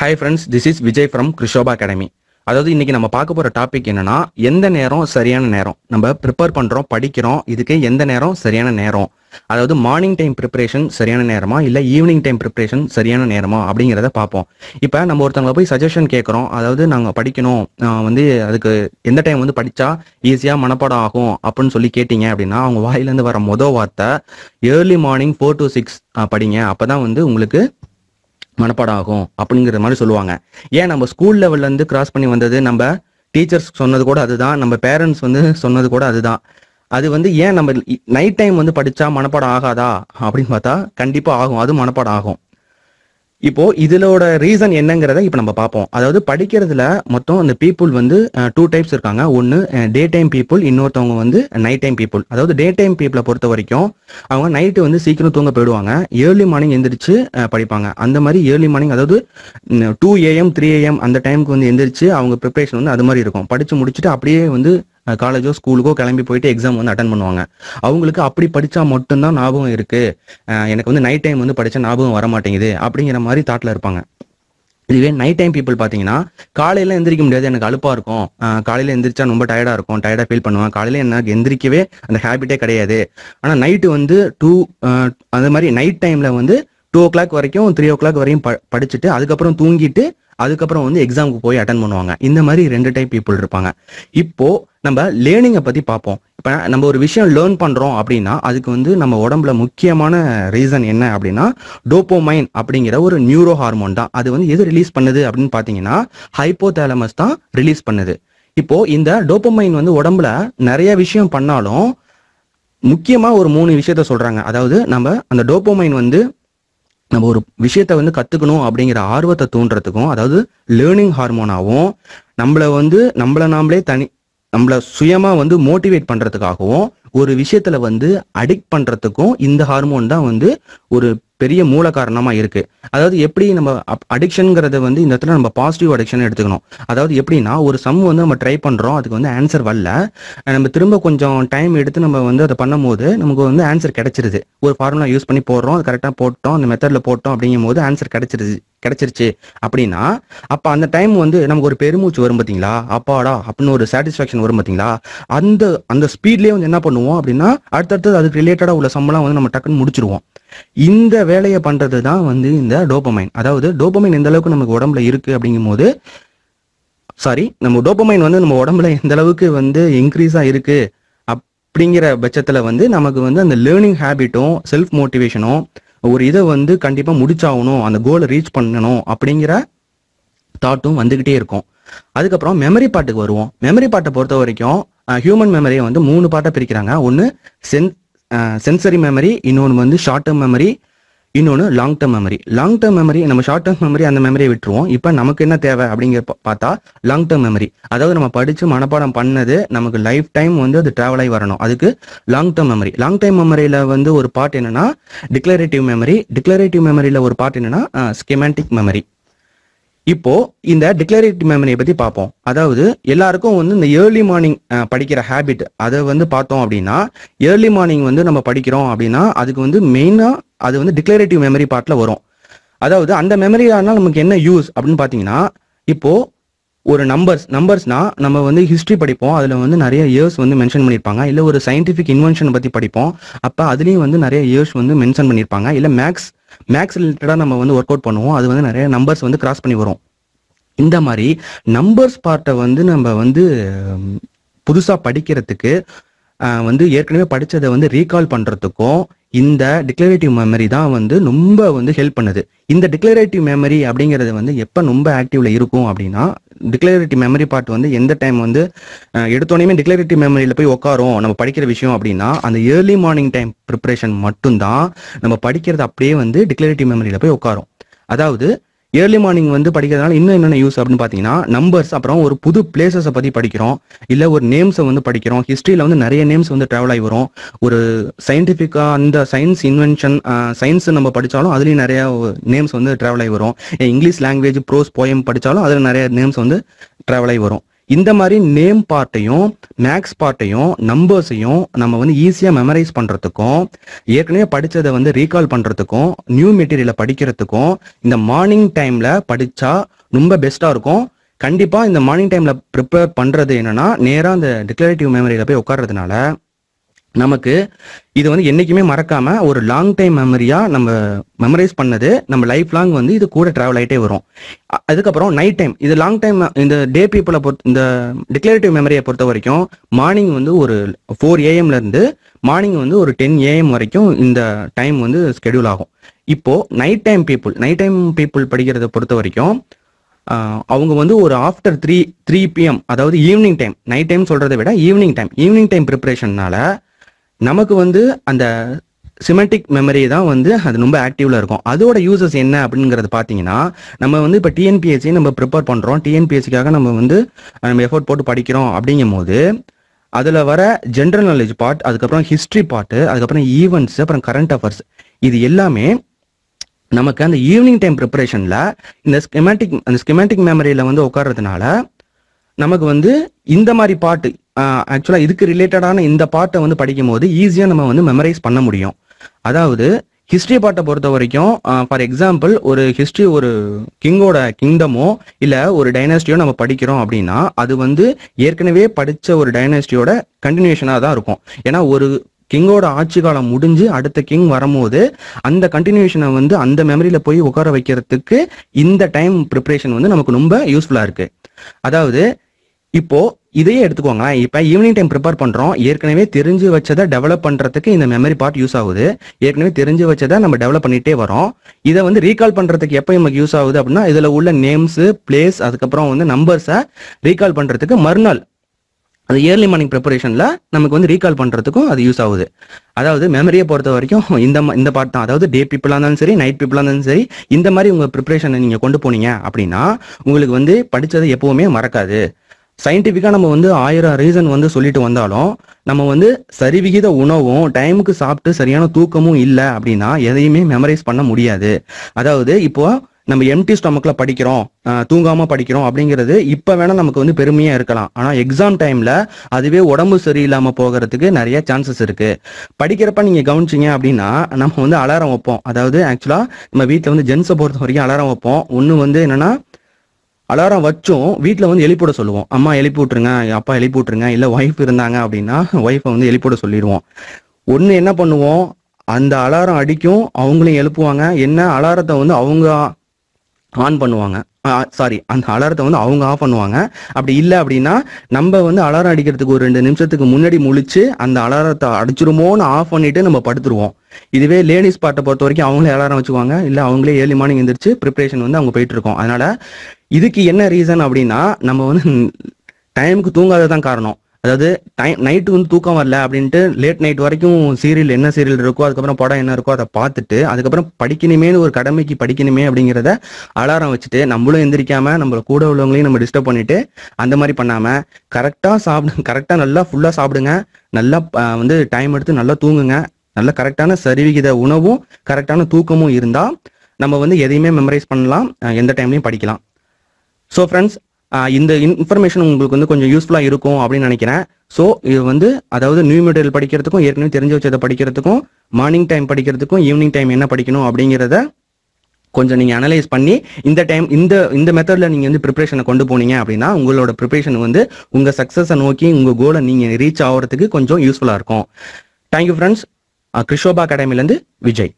hi friends this is Vijay from Krishoba academy அதாவது இன்றைக்கி நம்ம பார்க்க போகிற டாபிக் என்னன்னா எந்த நேரம் சரியான நேரம் நம்ம ப்ரிப்பேர் பண்ணுறோம் படிக்கிறோம் இதுக்கு எந்த நேரம் சரியான நேரம் அதாவது மார்னிங் டைம் ப்ரிப்பரேஷன் சரியான நேரமா இல்லை ஈவினிங் டைம் ப்ரிப்பரேஷன் சரியான நேரமா அப்படிங்கிறத பார்ப்போம் இப்போ நம்ம ஒருத்தவங்களை போய் சஜஷன் கேட்குறோம் அதாவது நாங்கள் படிக்கணும் வந்து அதுக்கு எந்த டைம் வந்து படித்தா ஈஸியாக மனப்பாடம் ஆகும் அப்படின்னு சொல்லி கேட்டிங்க அப்படின்னா அவங்க வாயிலேருந்து வர மொதல் வார்த்தை early morning four to six படிங்க அப்போ தான் வந்து உங்களுக்கு மனப்பாடம் ஆகும் அப்படிங்கிற மாதிரி சொல்லுவாங்க ஏன் நம்ம ஸ்கூல் லெவல்லேருந்து கிராஸ் பண்ணி வந்தது நம்ம டீச்சர்ஸ் சொன்னது கூட அதுதான் நம்ம பேரண்ட்ஸ் வந்து சொன்னது கூட அதுதான் அது வந்து ஏன் நம்ம நைட் டைம் வந்து படித்தா மனப்பாடம் ஆகாதா அப்படின்னு பார்த்தா கண்டிப்பாக ஆகும் அது மனப்பாடம் ஆகும் இப்போ இதோட ரீசன் என்னங்கிறத இப்போ நம்ம பார்ப்போம் அதாவது படிக்கிறதுல மொத்தம் அந்த பீப்புள் வந்து டூ டைப்ஸ் இருக்காங்க ஒன்று டே டைம் பீப்புள் இன்னொருத்தவங்க வந்து நைட் டைம் பீப்புள் அதாவது டே டைம் பீப்புளை பொறுத்த வரைக்கும் அவங்க நைட்டு வந்து சீக்கிரம் தூங்க போயிடுவாங்க ஏர்லி மார்னிங் எந்திரிச்சு படிப்பாங்க அந்த மாதிரி ஏர்லி மார்னிங் அதாவது டூ ஏஎம் த்ரீ ஏஎம் அந்த டைமுக்கு வந்து எந்திரிச்சு அவங்க ப்ரிப்பரேஷன் வந்து அது மாதிரி இருக்கும் படித்து முடிச்சுட்டு அப்படியே வந்து காலேஜோ ஸ்கூலுக்கோ கிளம்பி போயிட்டு எக்ஸாம் வந்து அட்டன் பண்ணுவாங்க அவங்களுக்கு அப்படி படித்தா மட்டும்தான் ஞாபகம் இருக்குது எனக்கு வந்து நைட் டைம் வந்து படித்தா ஞாபகம் வர மாட்டேங்குது அப்படிங்கிற மாதிரி தாட்டில் இருப்பாங்க இதுவே நைட் டைம் பீப்புள் பார்த்தீங்கன்னா காலையில் எந்திரிக்க முடியாது எனக்கு அழுப்பாக இருக்கும் காலையில் எந்திரிச்சா ரொம்ப டயர்டாக இருக்கும் டயர்டாக ஃபீல் பண்ணுவேன் காலையில் எனக்கு எந்திரிக்கவே அந்த ஹேபிட்டே கிடையாது ஆனால் நைட்டு வந்து டூ அந்த மாதிரி நைட் டைமில் வந்து டூ ஓ கிளாக் வரைக்கும் த்ரீ ஓ கிளாக் வரையும் ப படிச்சுட்டு அதுக்கப்புறம் தூங்கிட்டு அதுக்கப்புறம் வந்து எக்ஸாமுக்கு போய் அட்டன் பண்ணுவாங்க இந்த மாதிரி ரெண்டு டைப் பீப்புள் இருப்பாங்க இப்போ நம்ம லேர்னிங்கை பற்றி பார்ப்போம் இப்போ நம்ம ஒரு விஷயம் லேர்ன் பண்ணுறோம் அப்படின்னா அதுக்கு வந்து நம்ம உடம்புல முக்கியமான ரீசன் என்ன அப்படின்னா டோப்போமைன் அப்படிங்கிற ஒரு நியூரோ ஹார்மோன் தான் அது வந்து எது ரிலீஸ் பண்ணுது அப்படின்னு பார்த்தீங்கன்னா ஹைப்போதேலமஸ் தான் ரிலீஸ் பண்ணுது இப்போ இந்த டோப்போமைன் வந்து உடம்புல நிறைய விஷயம் பண்ணாலும் முக்கியமாக ஒரு மூணு விஷயத்த சொல்கிறாங்க அதாவது நம்ம அந்த டோப்போமைன் வந்து நம்ம ஒரு விஷயத்த வந்து கற்றுக்கணும் அப்படிங்கிற ஆர்வத்தை தூண்டுறதுக்கும் அதாவது லேர்னிங் ஹார்மோனாகவும் நம்மளை வந்து நம்மளை நாமளே தனி நம்மளை சுயமாக வந்து மோட்டிவேட் பண்ணுறதுக்காகவும் ஒரு விஷயத்தில் வந்து அடிக்ட் பண்ணுறதுக்கும் இந்த ஹார்மோன் தான் வந்து ஒரு பெரிய மூல காரணமாக இருக்குது அதாவது எப்படி நம்ம அடிக்ஷன்ங்கிறத வந்து இந்த இடத்துல நம்ம பாசிட்டிவ் அடிக்ஷன் எடுத்துக்கணும் அதாவது எப்படின்னா ஒரு சம் வந்து நம்ம ட்ரை பண்ணுறோம் அதுக்கு வந்து ஆன்சர் வரல நம்ம திரும்ப கொஞ்சம் டைம் எடுத்து நம்ம வந்து அதை பண்ணும்போது நமக்கு வந்து ஆன்சர் கிடைச்சிருது ஒரு ஃபார்முலா யூஸ் பண்ணி போடுறோம் அது கரெக்டாக போட்டோம் அந்த மெத்தடில் போட்டோம் அப்படிங்கும் போது ஆன்சர் கிடைச்சிருது கிடைச்சிருச்சு அப்படின்னா அப்போ அந்த டைம் வந்து நமக்கு ஒரு பெருமூச்சு வரும் பார்த்தீங்களா அப்பாடா அப்படின்னு ஒரு சாட்டிஸ்ஃபேக்ஷன் வரும் பார்த்தீங்களா அந்த அந்த ஸ்பீட்லேயே வந்து என்ன பண்ணுவோம் அப்படின்னா அடுத்தடுத்தது அதுக்கு ரிலேட்டடாக உள்ள சம்பளம் வந்து நம்ம டக்குன்னு முடிச்சிருவோம் இந்த வேலையை பண்ணுறது தான் வந்து இந்த டோபமைன் அதாவது டோபமைன் எந்த அளவுக்கு நமக்கு உடம்புல இருக்குது அப்படிங்கும் போது சாரி நம்ம டோபமைன் வந்து நம்ம உடம்புல எந்த அளவுக்கு வந்து இன்க்ரீஸாக இருக்குது அப்படிங்கிற பட்சத்தில் வந்து நமக்கு வந்து அந்த லேர்னிங் ஹேபிட்டும் செல்ஃப் மோட்டிவேஷனும் ஒரு இதை வந்து கண்டிப்பாக முடிச்சாகணும் அந்த கோலை ரீச் பண்ணணும் அப்படிங்கிற தாட்டும் வந்துக்கிட்டே இருக்கும் அதுக்கப்புறம் மெமரி பாட்டுக்கு வருவோம் மெமரி பாட்டை பொறுத்த வரைக்கும் ஹியூமன் மெமரியை வந்து மூணு பாட்டை பிரிக்கிறாங்க ஒன்று சென் சென்சரி மெமரி இன்னொன்று வந்து ஷார்ட் டேர்ம் மெமரி இன்னொன்று long term memory long term memory நம்ம ஷார்ட் டேர்ம் மெமரி அந்த மெமரியை விட்டுருவோம் இப்போ நமக்கு என்ன தேவை அப்படிங்கிற பார்த்தா லாங் டேர்ம் மெமரி அதாவது நம்ம படித்து மனப்பாடம் பண்ணது நமக்கு லைஃப் டைம் வந்து அது ட்ராவல் ஆகி வரணும் அதுக்கு long term memory long time மெமரியில் வந்து ஒரு பார்ட் என்னென்னா டிக்ளரேட்டிவ் மெமரி டிக்ளரேட்டிவ் மெமரியில் ஒரு பார்ட் என்னென்னா ஸ்கெமேட்டிக் மெமரி இப்போ இந்த டிக்ளரேட்டிவ் மெமரியை பத்தி பார்ப்போம் அதாவது எல்லாருக்கும் வந்து இந்த ஏர்லி மார்னிங் படிக்கிற ஹேபிட் அதை வந்து பார்த்தோம் அப்படின்னா ஏர்லி மார்னிங் வந்து நம்ம படிக்கிறோம் அப்படின்னா அதுக்கு வந்து மெயினா அது வந்து டிக்ளரேட்டிவ் மெமரி பார்ட்ல வரும் அதாவது அந்த மெமரியானா நமக்கு என்ன யூஸ் அப்படின்னு பார்த்தீங்கன்னா இப்போ ஒரு நம்பர்ஸ் நம்பர்ஸ்னா நம்ம வந்து ஹிஸ்ட்ரி படிப்போம் அதில் வந்து நிறைய இயர்ஸ் வந்து மென்ஷன் பண்ணியிருப்பாங்க இல்லை ஒரு சயின்டிஃபிக் இன்வென்ஷன் பற்றி படிப்போம் அப்போ அதுலேயும் வந்து நிறைய இயர்ஸ் வந்து மென்ஷன் பண்ணியிருப்பாங்க இல்லை மேக்ஸ் மேக்ஸ் ரிலேட்டடாக நம்ம வந்து ஒர்க் அவுட் பண்ணுவோம் அது வந்து நிறைய நம்பர்ஸ் வந்து கிராஸ் பண்ணி வரும் இந்த மாதிரி நம்பர்ஸ் பார்ட்டை வந்து நம்ம வந்து புதுசாக படிக்கிறதுக்கு வந்து ஏற்கனவே படித்ததை வந்து ரீகால் பண்ணுறதுக்கும் இந்த டிக்ளரேட்டிவ் மெமரி தான் வந்து ரொம்ப வந்து ஹெல்ப் பண்ணுது இந்த டிக்ளரேட்டிவ் மெமரி அப்படிங்கிறது வந்து எப்போ ரொம்ப ஆக்டிவ்ல இருக்கும் அப்படின்னா டிக்ளரேட்டிவ் மெமரி பார்ட் வந்து எந்த டைம் வந்து எடுத்தோடனே டிக்ளரேட்டிவ் மெமரியில் போய் உட்காரும் நம்ம படிக்கிற விஷயம் அப்படின்னா அந்த ஏர்லி மார்னிங் டைம் ப்ரிப்பரேஷன் மட்டும்தான் நம்ம படிக்கிறது அப்படியே வந்து டிக்ளரேட்டிவ் மெமரியில் போய் உட்காரும் அதாவது ஏர்லி மார்னிங் வந்து படிக்கிறதுனால இன்னும் என்னென்ன யூஸ் அப்படின்னு பார்த்தீங்கன்னா நம்பர்ஸ் அப்புறம் ஒரு புது பிளேசஸை பற்றி படிக்கிறோம் இல்லை ஒரு நேம்ஸை வந்து படிக்கிறோம் ஹிஸ்ட்ரியில் வந்து நிறைய நேம்ஸ் வந்து ட்ராவல் ஆகி வரும் ஒரு சயின்டிஃபிக்காக அந்த சயின்ஸ் இன்வென்ஷன் சயின்ஸ் நம்ம படித்தாலும் அதுலேயும் நிறைய நேம்ஸ் வந்து ட்ராவல் ஆகி வரும் இங்கிலீஷ் லாங்குவேஜ் ப்ரோஸ் போயம் படித்தாலும் அதில் நிறைய நேம்ஸ் வந்து ட்ராவல் ஆகி வரும் இந்த மாதிரி நேம் பார்ட்டையும் மேக்ஸ் பார்ட்டையும் நம்பர்ஸையும் நம்ம வந்து ஈஸியாக மெமரைஸ் பண்ணுறதுக்கும் ஏற்கனவே படித்ததை வந்து ரீகால் பண்ணுறதுக்கும் நியூ மெட்டீரியலை படிக்கிறதுக்கும் இந்த மார்னிங் டைமில் படித்தா ரொம்ப பெஸ்ட்டாக இருக்கும் கண்டிப்பாக இந்த மார்னிங் டைமில் ப்ரிப்பேர் பண்ணுறது என்னென்னா நேராக அந்த டிக்ளரேட்டிவ் மெமரியில் போய் உட்காடுறதுனால நமக்கு இது வந்து என்றைக்குமே மறக்காம ஒரு லாங் டைம் மெமரியா நம்ம மெமரைஸ் பண்ணது நம்ம லைஃப் லாங் வந்து இது கூட டிராவல் ஆகிட்டே வரும் அதுக்கப்புறம் நைட் டைம் இது லாங் டைம் இந்த டே பீப்புளை பொறுத்த இந்த டிக்ளரேட்டிவ் மெமரியை பொறுத்த வரைக்கும் மார்னிங் வந்து ஒரு ஃபோர் இருந்து மார்னிங் வந்து ஒரு டென் ஏஎம் வரைக்கும் இந்த டைம் வந்து ஸ்கெடியூல் ஆகும் இப்போது night time people night time people படிக்கிறத பொறுத்த வரைக்கும் அவங்க வந்து ஒரு ஆஃப்டர் த்ரீ த்ரீ பிஎம் அதாவது ஈவினிங் டைம் நைட் டைம் சொல்கிறத விட ஈவினிங் டைம் ஈவினிங் டைம் ப்ரிப்பரேஷன்னால நமக்கு வந்து அந்த சிமெண்டிக் மெமரி தான் வந்து அது ரொம்ப ஆக்டிவில் இருக்கும் அதோட யூசஸ் என்ன அப்படிங்கிறது பார்த்தீங்கன்னா நம்ம வந்து இப்போ டிஎன்பிஎஸ்சி நம்ம ப்ரிப்பேர் பண்ணுறோம் டிஎன்பிஎஸ்சிக்காக நம்ம வந்து நம்ம எஃபோர்ட் போட்டு படிக்கிறோம் அப்படிங்கும் போது அதில் வர ஜென்ரல் நாலேஜ் பார்ட் அதுக்கப்புறம் ஹிஸ்ட்ரி பார்ட்டு அதுக்கப்புறம் ஈவெண்ட்ஸ் அப்புறம் கரண்ட் அஃபேர்ஸ் இது எல்லாமே நமக்கு அந்த ஈவினிங் டைம் ப்ரிப்பரேஷனில் இந்த ஸ்கெமேட்டிக் அந்த ஸ்கெமேட்டிக் மெமரியில் வந்து உட்கார்றதுனால நமக்கு வந்து இந்த மாதிரி பாட்டு ஆக்சுவலாக இதுக்கு ரிலேட்டடான இந்த பாட்டை வந்து படிக்கும் போது ஈஸியாக நம்ம வந்து மெமரைஸ் பண்ண முடியும் அதாவது ஹிஸ்ட்ரி பாட்டை பொறுத்த வரைக்கும் ஃபார் எக்ஸாம்பிள் ஒரு ஹிஸ்ட்ரி ஒரு கிங்கோட கிங்டமோ இல்லை ஒரு டைனாஸ்டியோ நம்ம படிக்கிறோம் அப்படின்னா அது வந்து ஏற்கனவே படித்த ஒரு டைனாஸ்டியோட கண்டினியூஷனாக தான் இருக்கும் ஏன்னா ஒரு கிங்கோட ஆட்சி காலம் முடிஞ்சு அடுத்த கிங் வரும்போது அந்த கண்டினியூஷனை வந்து அந்த மெமரியில் போய் உட்கார வைக்கிறதுக்கு இந்த டைம் ப்ரிப்ரேஷன் வந்து நமக்கு ரொம்ப யூஸ்ஃபுல்லாக இருக்குது அதாவது இப்போது இதையே எடுத்துக்கோங்க இப்போ ஈவினிங் டைம் ப்ரிப்பேர் பண்ணுறோம் ஏற்கனவே தெரிஞ்சு வச்சதை டெவலப் பண்ணுறதுக்கு இந்த மெமரி பார்ட் யூஸ் ஆகுது ஏற்கனவே தெரிஞ்சு வச்சதை நம்ம டெவலப் பண்ணிகிட்டே வரோம் இதை வந்து ரீகால் பண்ணுறதுக்கு எப்போ நமக்கு யூஸ் ஆகுது அப்படின்னா இதில் உள்ள நேம்ஸு பிளேஸ் அதுக்கப்புறம் வந்து நம்பர்ஸை ரீகால் பண்ணுறதுக்கு மறுநாள் அது இயர்லி மார்னிங் ப்ரிப்பரேஷனில் நமக்கு வந்து ரீகால் பண்ணுறதுக்கும் அது யூஸ் ஆகுது அதாவது மெமரியை பொறுத்த வரைக்கும் இந்த இந்த பார்ட் தான் அதாவது டே பீப்புளாக இருந்தாலும் சரி நைட் பீப்புளாக இருந்தாலும் சரி இந்த மாதிரி உங்கள் ப்ரிப்பரேஷனை நீங்கள் கொண்டு போனீங்க அப்படின்னா உங்களுக்கு வந்து படித்ததை எப்போவுமே மறக்காது சயின்டிஃபிக்காக நம்ம வந்து ஆயிரம் ரீசன் வந்து சொல்லிட்டு வந்தாலும் நம்ம வந்து சரிவிகித உணவும் டைமுக்கு சாப்பிட்டு சரியான தூக்கமும் இல்லை அப்படின்னா எதையுமே மெமரைஸ் பண்ண முடியாது அதாவது இப்போ நம்ம எம்டி ஸ்டொமக்கில் படிக்கிறோம் தூங்காமல் படிக்கிறோம் அப்படிங்கிறது இப்போ வேணால் நமக்கு வந்து பெருமையாக இருக்கலாம் ஆனால் எக்ஸாம் டைமில் அதுவே உடம்பு சரியில்லாமல் போகிறதுக்கு நிறைய சான்சஸ் இருக்குது படிக்கிறப்ப நீங்கள் கவனிச்சிங்க அப்படின்னா நம்ம வந்து அலாரம் வைப்போம் அதாவது ஆக்சுவலாக நம்ம வீட்டில் வந்து ஜென்ஸை பொறுத்த வரைக்கும் அலாரம் வைப்போம் ஒன்று வந்து என்னென்னா அலாரம் வச்சும் வீட்டில் வந்து எழுப்பிட சொல்லுவோம் அம்மா எழுப்பி விட்ருங்க அப்பா எழுப்பி விட்ருங்க இல்லை ஒய்ஃப் இருந்தாங்க அப்படின்னா ஒய்ஃபை வந்து எழுப்பிட சொல்லிடுவோம் ஒன்று என்ன பண்ணுவோம் அந்த அலாரம் அடிக்கும் அவங்களையும் எழுப்புவாங்க என்ன அலாரத்தை வந்து அவங்க ஆன் பண்ணுவாங்க சாரி அந்த அலாரத்தை வந்து அவங்க ஆஃப் பண்ணுவாங்க அப்படி இல்லை அப்படின்னா நம்ம வந்து அலாரம் அடிக்கிறதுக்கு ஒரு ரெண்டு நிமிஷத்துக்கு முன்னாடி முழிச்சு அந்த அலாரத்தை அடிச்சிருமோன்னு ஆஃப் பண்ணிட்டு நம்ம படுத்துருவோம் இதுவே லேடிஸ் பார்ட்டை பொறுத்த வரைக்கும் அவங்களே அலாரம் வச்சுக்குவாங்க இல்லை அவங்களே ஏர்லி மார்னிங் எந்திரிச்சு ப்ரிப்பரேஷன் வந்து அவங்க போயிட்டு இருக்கோம் அதனால இதுக்கு என்ன ரீசன் அப்படின்னா நம்ம வந்து டைமுக்கு தூங்காததான் காரணம் அதாவது டைம் நைட்டு வந்து தூக்கம் வரல அப்படின்ட்டு லேட் நைட் வரைக்கும் சீரியல் என்ன சீரியல் இருக்கோ அதுக்கப்புறம் படம் என்ன இருக்கோ அதை பார்த்துட்டு அதுக்கப்புறம் படிக்கணுமேனு ஒரு கடமைக்கு படிக்கணுமே அப்படிங்கிறத அலாரம் வச்சுட்டு நம்மளும் எந்திரிக்காம நம்மள கூட உள்ளவங்களையும் நம்ம டிஸ்டர்ப் பண்ணிட்டு அந்த மாதிரி பண்ணாம கரெக்டாக சாப்பிடு கரெக்டாக நல்லா ஃபுல்லாக சாப்பிடுங்க நல்லா வந்து டைம் எடுத்து நல்லா தூங்குங்க நல்ல கரெக்டான சரிவிகித உணவும் கரெக்டான தூக்கமும் இருந்தால் நம்ம வந்து எதையுமே மெமரைஸ் பண்ணலாம் எந்த டைம்லையும் படிக்கலாம் ஸோ ஃப்ரெண்ட்ஸ் uh, இந்த இன்ஃபர்மேஷன் உங்களுக்கு வந்து கொஞ்சம் யூஸ்ஃபுல்லாக இருக்கும் அப்படின்னு நினைக்கிறேன் ஸோ இது வந்து அதாவது நியூ மெட்டீரியல் படிக்கிறதுக்கும் ஏற்கனவே தெரிஞ்ச வச்சதை படிக்கிறதுக்கும் மார்னிங் டைம் படிக்கிறதுக்கும் ஈவினிங் டைம் என்ன படிக்கணும் அப்படிங்கிறத கொஞ்சம் நீங்கள் அனலைஸ் பண்ணி இந்த டைம் இந்த இந்த மெத்தடில் நீங்கள் வந்து ப்ரிப்ரேஷனை கொண்டு போனீங்க அப்படின்னா உங்களோட ப்ரிப்ரேஷன் வந்து உங்கள் சக்ஸஸை நோக்கி உங்கள் கோலை நீங்கள் ரீச் ஆகிறதுக்கு கொஞ்சம் யூஸ்ஃபுல்லாக இருக்கும் தேங்க்யூ ஃப்ரெண்ட்ஸ் கிருஷோபா அகாடமிலேருந்து விஜய்